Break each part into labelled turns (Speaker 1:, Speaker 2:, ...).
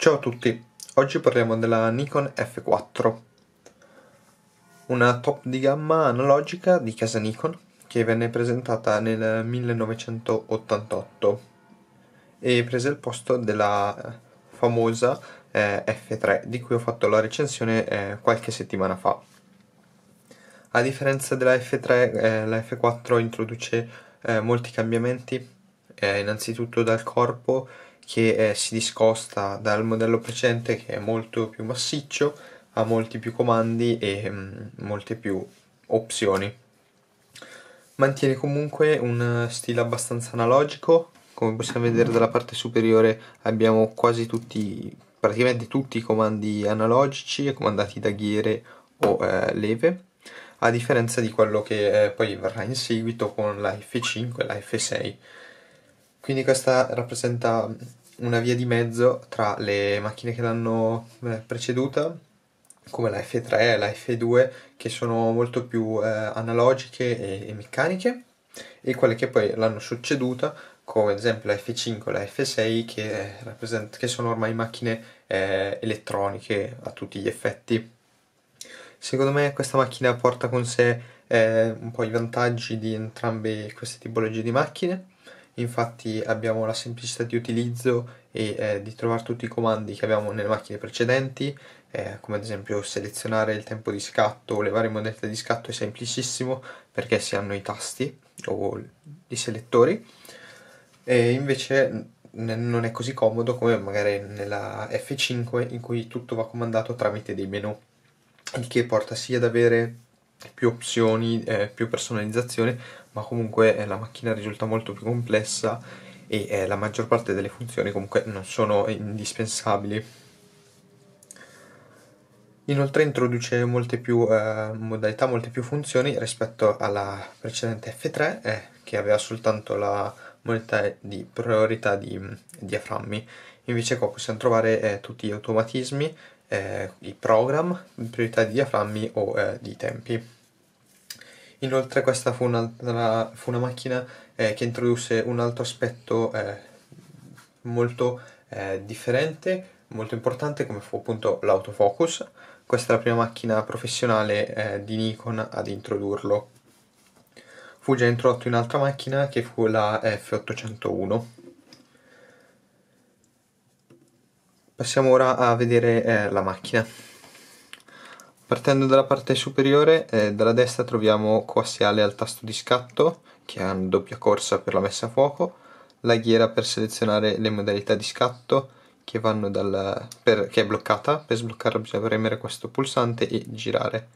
Speaker 1: Ciao a tutti, oggi parliamo della Nikon F4, una top di gamma analogica di casa Nikon che venne presentata nel 1988 e prese il posto della eh, famosa eh, F3 di cui ho fatto la recensione eh, qualche settimana fa. A differenza della F3, eh, la F4 introduce eh, molti cambiamenti, eh, innanzitutto dal corpo che eh, si discosta dal modello precedente che è molto più massiccio, ha molti più comandi e mh, mm, molte più opzioni. Mantiene comunque un eh, stile abbastanza analogico, come possiamo vedere dalla parte superiore abbiamo quasi tutti, praticamente tutti i comandi analogici, comandati da ghiere o eh, leve a differenza di quello che eh, poi verrà in seguito con la F5 e la F6. Quindi questa rappresenta una via di mezzo tra le macchine che l'hanno eh, preceduta come la F3 e la F2 che sono molto più eh, analogiche e, e, meccaniche e quelle che poi l'hanno succeduta come ad esempio la F5 e la F6 che, eh, che sono ormai macchine eh, elettroniche a tutti gli effetti. Secondo me questa macchina porta con sé eh, un po' i vantaggi di entrambe queste tipologie di macchine infatti abbiamo la semplicità di utilizzo e eh, di trovare tutti i comandi che abbiamo nelle macchine precedenti, eh, come ad esempio selezionare il tempo di scatto o le varie modalità di scatto è semplicissimo perché si hanno i tasti o i selettori, e invece non è così comodo come magari nella F5 in cui tutto va comandato tramite dei menu, il che porta sia ad avere più opzioni, eh, più personalizzazione, ma comunque eh, la macchina risulta molto più complessa e eh, la maggior parte delle funzioni comunque non sono indispensabili. Inoltre introduce molte più eh, modalità, molte più funzioni rispetto alla precedente F3 eh, che aveva soltanto la modalità di priorità di mm, diaframmi. Invece qua possiamo trovare eh, tutti gli automatismi, eh, il program, priorità di diaframmi o eh, di tempi. Inoltre questa fu, fu una macchina eh, che introdusse un altro aspetto eh, molto eh, differente, molto importante come fu appunto l'autofocus. Questa è la prima macchina professionale eh, di Nikon ad introdurlo. Fu già introdotto in un'altra macchina che fu la F801. Passiamo ora a vedere eh, la macchina. Partendo dalla parte superiore, eh, dalla destra troviamo coassiale al tasto di scatto, che ha una doppia corsa per la messa a fuoco, la ghiera per selezionare le modalità di scatto, che, vanno dal, per, che è bloccata, per sbloccarla bisogna premere questo pulsante e girare.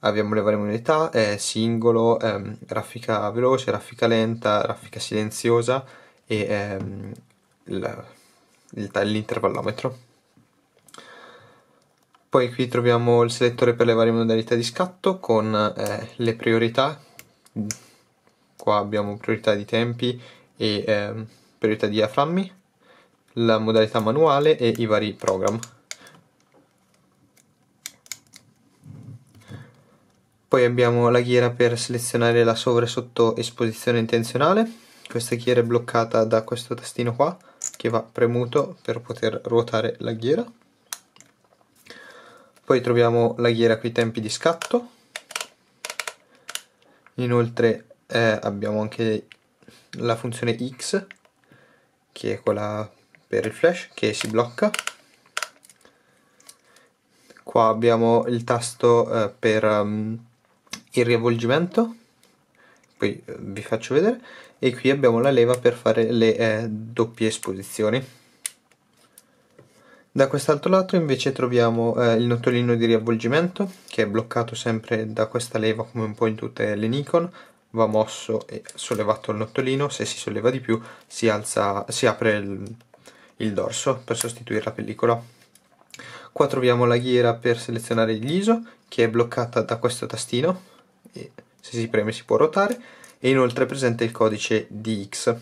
Speaker 1: Abbiamo le varie modalità, eh, singolo, ehm, raffica veloce, raffica lenta, raffica silenziosa e ehm, la, l'intervallometro. Poi qui troviamo il selettore per le varie modalità di scatto con eh, le priorità, qua abbiamo priorità di tempi e eh, priorità di diaframmi, la modalità manuale e i vari program. Poi abbiamo la ghiera per selezionare la sovra e sotto esposizione intenzionale, questa ghiera è bloccata da questo tastino qua, che va premuto per poter ruotare la ghiera poi troviamo la ghiera con i tempi di scatto inoltre eh, abbiamo anche la funzione X che è quella per il flash che si blocca qua abbiamo il tasto eh, per um, il riavvolgimento poi eh, vi faccio vedere e qui abbiamo la leva per fare le eh, doppie esposizioni da quest'altro lato invece troviamo eh, il nottolino di riavvolgimento che è bloccato sempre da questa leva come un po' in tutte le Nikon va mosso e sollevato il nottolino se si solleva di più si, alza, si apre il, il dorso per sostituire la pellicola qua troviamo la ghiera per selezionare il ISO che è bloccata da questo tastino e se si preme si può ruotare e inoltre è presente il codice DX.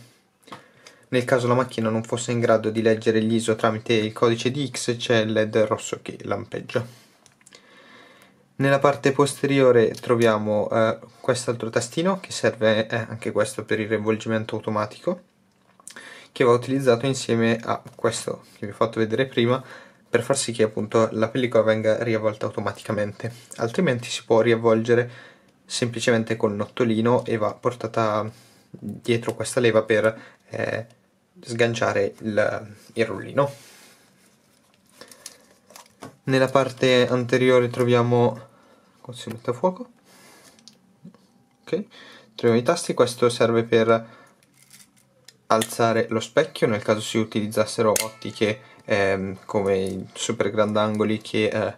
Speaker 1: Nel caso la macchina non fosse in grado di leggere l'ISO tramite il codice DX c'è il LED rosso che lampeggia. Nella parte posteriore troviamo eh, quest'altro tastino che serve eh, anche questo per il rivolgimento automatico che va utilizzato insieme a questo che vi ho fatto vedere prima per far sì che appunto la pellicola venga riavvolta automaticamente altrimenti si può riavvolgere semplicemente col nottolino e va portata dietro questa leva per eh, sganciare il, il rullino. Nella parte anteriore troviamo... si mette a fuoco? Ok, troviamo i tasti, questo serve per alzare lo specchio nel caso si utilizzassero ottiche ehm, come i super grandangoli che eh,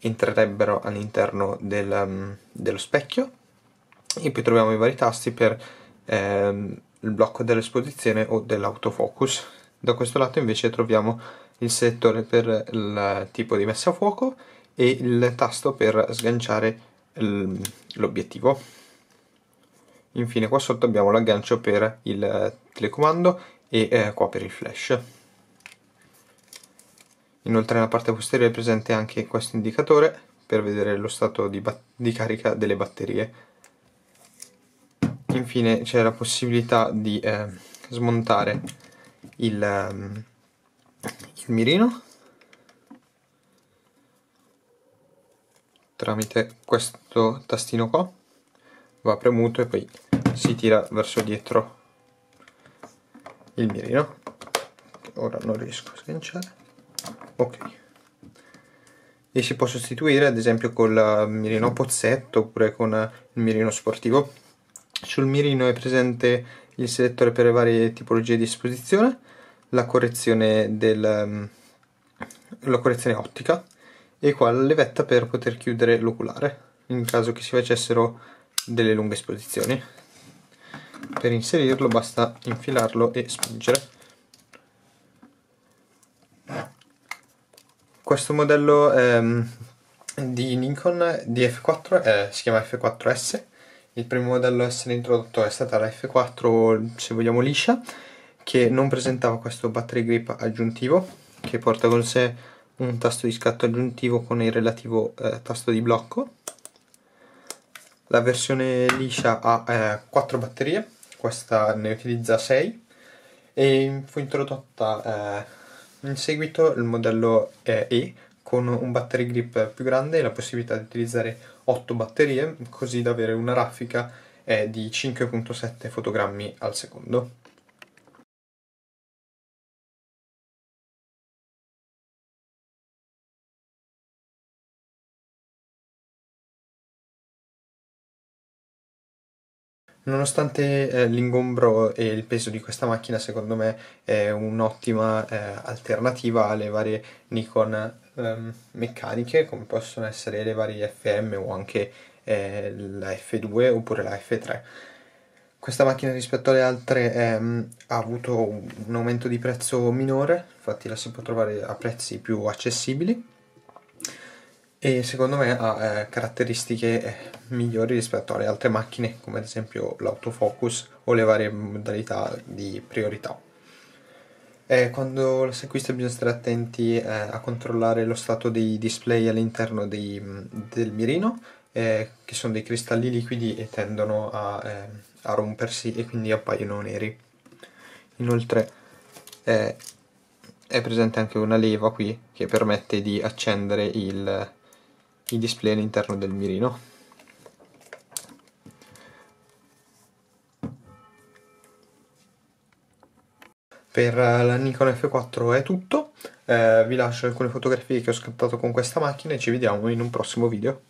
Speaker 1: entrerebbero all'interno del, um, dello specchio e poi troviamo i vari tasti per ehm, il blocco dell'esposizione o dell'autofocus da questo lato invece troviamo il selettore per il tipo di messa a fuoco e il tasto per sganciare l'obiettivo infine qua sotto abbiamo l'aggancio per il eh, telecomando e eh, qua per il flash Inoltre nella parte posteriore è presente anche questo indicatore per vedere lo stato di, di carica delle batterie. Infine c'è la possibilità di eh, smontare il, ehm, il mirino tramite questo tastino qua va premuto e poi si tira verso dietro il mirino ora non riesco a sganciare ok e si può sostituire ad esempio col eh, mirino pozzetto oppure con eh, il mirino sportivo sul mirino è presente il selettore per le varie tipologie di esposizione la correzione, del, mm, la correzione ottica e qua la levetta per poter chiudere l'oculare in caso che si facessero delle lunghe esposizioni per inserirlo basta infilarlo e spingere questo modello ehm, di Nikon di F4 eh, si chiama F4S il primo modello a essere introdotto è stata la F4 se vogliamo liscia che non presentava questo battery grip aggiuntivo che porta con sé un tasto di scatto aggiuntivo con il relativo eh, tasto di blocco la versione liscia ha eh, 4 batterie questa ne utilizza 6 e fu introdotta eh, in seguito il modello E con un battery grip più grande e la possibilità di utilizzare 8 batterie così da avere una raffica eh, di 5.7 fotogrammi al secondo. Nonostante eh, l'ingombro e il peso di questa macchina, secondo me è un'ottima eh, alternativa alle varie Nikon ehm, meccaniche, come possono essere le varie FM o anche eh, la F2 oppure la F3. Questa macchina rispetto alle altre ehm, ha avuto un aumento di prezzo minore, infatti la si può trovare a prezzi più accessibili e secondo me ha eh, caratteristiche eh, migliori rispetto alle altre macchine come ad esempio l'autofocus o le varie modalità di priorità. Eh, quando si acquista bisogna stare attenti eh, a controllare lo stato dei display all'interno dei, mm, del mirino eh, che sono dei cristalli liquidi e tendono a, eh, a rompersi e quindi appaiono neri. Inoltre è presente anche una leva qui che permette di accendere il i display all'interno del mirino per eh, la Nikon F4 è tutto eh, vi lascio alcune fotografie che ho scattato con questa macchina e ci vediamo in un prossimo video